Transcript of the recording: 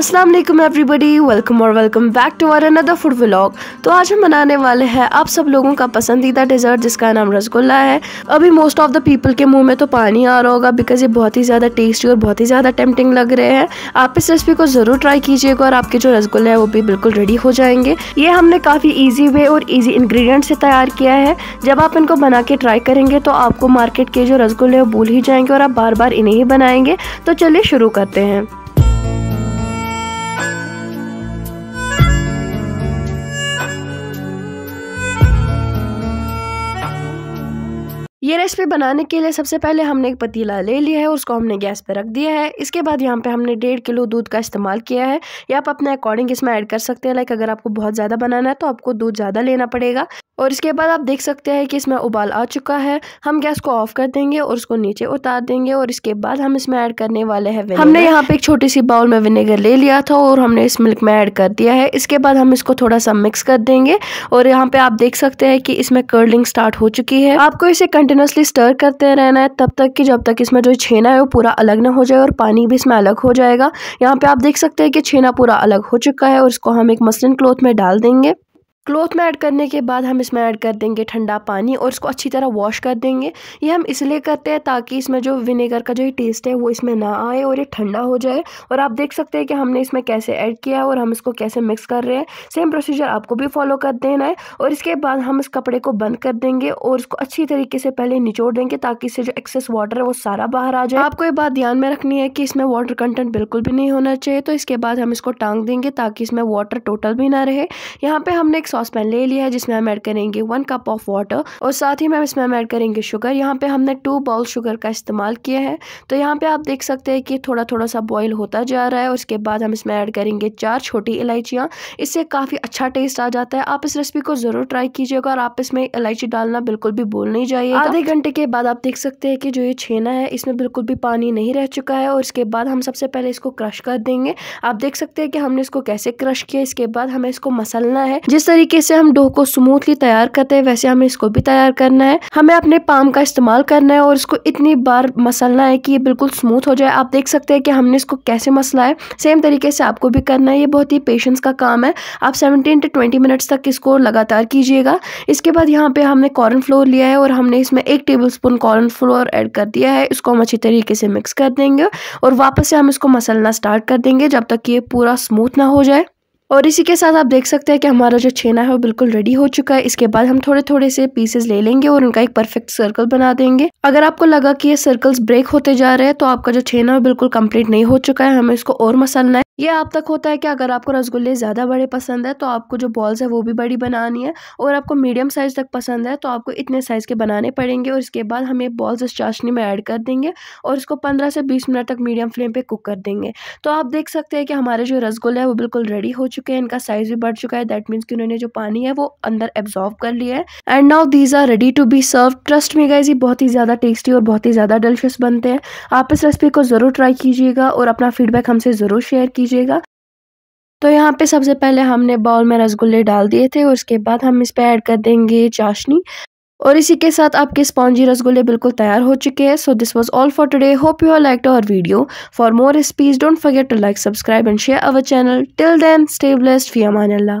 अस्सलाम वालेकुम everybody welcome और welcome back to our another food vlog तो आज हम बनाने वाले हैं आप सब लोगों का पसंदीदा डिज़र्ट जिसका नाम रसगुल्ला है अभी मोस्ट ऑफ द पीपल के मुंह में तो पानी आ रहा होगा बिकॉज ये बहुत ही ज़्यादा टेस्टी और बहुत ही ज़्यादा टेम्पटिंग लग रहे हैं आप इस रेसिपी को ज़रूर ट्राई कीजिएगा और आपके जो रसगुल्ला है वो भी बिल्कुल रेडी हो जाएंगे ये हमने काफ़ी ईजी वे और ईजी इन्ग्रीडियंट से तैयार किया है जब आप इनको बना के ट्राई करेंगे तो आपको मार्केट के जो रसगुल्ले वो भूल ही जाएंगे और आप बार बार इन्हें ही बनाएंगे तो चलिए शुरू करते हैं ये रेसिपी बनाने के लिए सबसे पहले हमने एक पतीला ले लिया है उसको हमने गैस पर रख दिया है इसके बाद यहाँ पे हमने डेढ़ किलो दूध का इस्तेमाल किया है या आप अपने अकॉर्डिंग इसमें ऐड कर सकते हैं लाइक अगर आपको बहुत ज़्यादा बनाना है तो आपको दूध ज़्यादा लेना पड़ेगा और इसके बाद आप देख सकते हैं कि इसमें उबाल आ चुका है हम गैस को ऑफ कर देंगे और उसको नीचे उतार देंगे और इसके बाद हम इसमें ऐड करने वाले हैं हमने यहाँ पे एक छोटी सी बाउल में विनेगर ले लिया था और हमने इस मिल्क में ऐड कर दिया है इसके बाद हम इसको थोड़ा सा मिक्स कर देंगे और यहाँ पे आप देख सकते हैं कि इसमें कर्लिंग स्टार्ट हो चुकी है आपको इसे कंटिन्यू कंटिन्यूसली स्टर करते रहना है तब तक कि जब तक इसमें जो छेना है वो पूरा अलग ना हो जाए और पानी भी इसमें अलग हो जाएगा यहाँ पे आप देख सकते हैं कि छेना पूरा अलग हो चुका है और इसको हम एक मसलिन क्लोथ में डाल देंगे क्लोथ में ऐड करने के बाद हम इसमें ऐड कर देंगे ठंडा पानी और इसको अच्छी तरह वॉश कर देंगे ये हम इसलिए करते हैं ताकि इसमें जो विनेगर का जो ये टेस्ट है वो इसमें ना आए और ये ठंडा हो जाए और आप देख सकते हैं कि हमने इसमें कैसे ऐड किया है और हम इसको कैसे मिक्स कर रहे हैं सेम प्रोसीजर आपको भी फॉलो कर देना है और इसके बाद हम इस कपड़े को बंद कर देंगे और इसको अच्छी तरीके से पहले निचोड़ देंगे ताकि इससे जो एक्सेस वाटर है वो सारा बाहर आ जाए आपको ये बात ध्यान में रखनी है कि इसमें वाटर कंटेंट बिल्कुल भी नहीं होना चाहिए तो इसके बाद हम इसको टांग देंगे ताकि इसमें वाटर टोटल भी ना रहे यहाँ पर हमने सॉस पैन ले लिया है जिसमें हम ऐड करेंगे वन कप ऑफ वाटर और साथ ही मैम इसमें हम ऐड करेंगे शुगर यहाँ पे हमने टू बाउल शुगर का इस्तेमाल किया है तो यहाँ पे आप देख सकते हैं कि थोड़ा थोड़ा सा बॉयल होता जा रहा है और उसके बाद हम इसमें ऐड करेंगे चार छोटी इलायचियाँ इससे काफ़ी अच्छा टेस्ट आ जाता है आप इस रेसिपी को ज़रूर ट्राई कीजिएगा और आप इसमें इलायची डालना बिल्कुल भी भूल नहीं जाइए आधे घंटे के बाद आप देख सकते हैं कि जो ये छेना है इसमें बिल्कुल भी पानी नहीं रह चुका है और इसके बाद हम सबसे पहले इसको क्रश कर देंगे आप देख सकते हैं कि हमने इसको कैसे क्रश किया इसके बाद हमें इसको मसलना है जिस तरीके तरीके से हम डो को स्मूथली तैयार करते हैं वैसे हमें इसको भी तैयार करना है हमें अपने पाम का इस्तेमाल करना है और इसको इतनी बार मसलना है कि ये बिल्कुल स्मूथ हो जाए आप देख सकते हैं कि हमने इसको कैसे मसला है सेम तरीके से आपको भी करना है ये बहुत ही पेशेंस का काम है आप सेवनटीन टू ट्वेंटी मिनट्स तक इसको लगातार कीजिएगा इसके बाद यहाँ पर हमने कॉर्न फ्लोर लिया है और हमने इसमें एक tablespoon corn flour add कर दिया है इसको हम अच्छी तरीके से मिक्स कर देंगे और वापस से हम इसको मसलना स्टार्ट कर देंगे जब तक ये पूरा स्मूथ ना हो जाए और इसी के साथ आप देख सकते हैं कि हमारा जो छेना है वो बिल्कुल रेडी हो चुका है इसके बाद हम थोड़े थोड़े से पीसेस ले लेंगे और उनका एक परफेक्ट सर्कल बना देंगे अगर आपको लगा कि ये सर्कल्स ब्रेक होते जा रहे हैं तो आपका जो छेना है बिल्कुल कंप्लीट नहीं हो चुका है हमें इसको और मसलना है ये आप तक होता है कि अगर आपको रसगुल्ले ज़्यादा बड़े पसंद है तो आपको जो बॉल्स है वो भी बड़ी बनानी है और आपको मीडियम साइज़ तक पसंद है तो आपको इतने साइज़ के बनाने पड़ेंगे और इसके बाद हम ये बॉल्स इस चाशनी में ऐड कर देंगे और इसको पंद्रह से बीस मिनट तक मीडियम फ्लेम पे कुक कर देंगे तो आप देख सकते हैं कि हमारे जो रसगुल्ला है वो बिल्कुल रेडी हो चुके चुके हैं इनका साइज भी बढ़ चुका है दैट मीन्स कि उन्होंने जो पानी है वो अंदर एब्जॉर्व कर लिया है and now these are ready to be serve trust me guys ये बहुत ही ज़्यादा टेस्टी और बहुत ही ज़्यादा डिलिशियस बनते हैं आप इस रेसिपी को ज़रूर ट्राई कीजिएगा और अपना फीडबैक हमसे ज़रूर शेयर कीजिएगा तो यहाँ पे सबसे पहले हमने बाउल में रसगुल्ले डाल दिए थे और उसके बाद हम इस पर ऐड कर देंगे चाशनी और इसी के साथ आपके स्पॉन्जी रसगुल्ले बिल्कुल तैयार हो चुके हैं so this was all for today hope you are like our video for more recipes don't forget to like subscribe and share our channel till then stay blessed फी अमान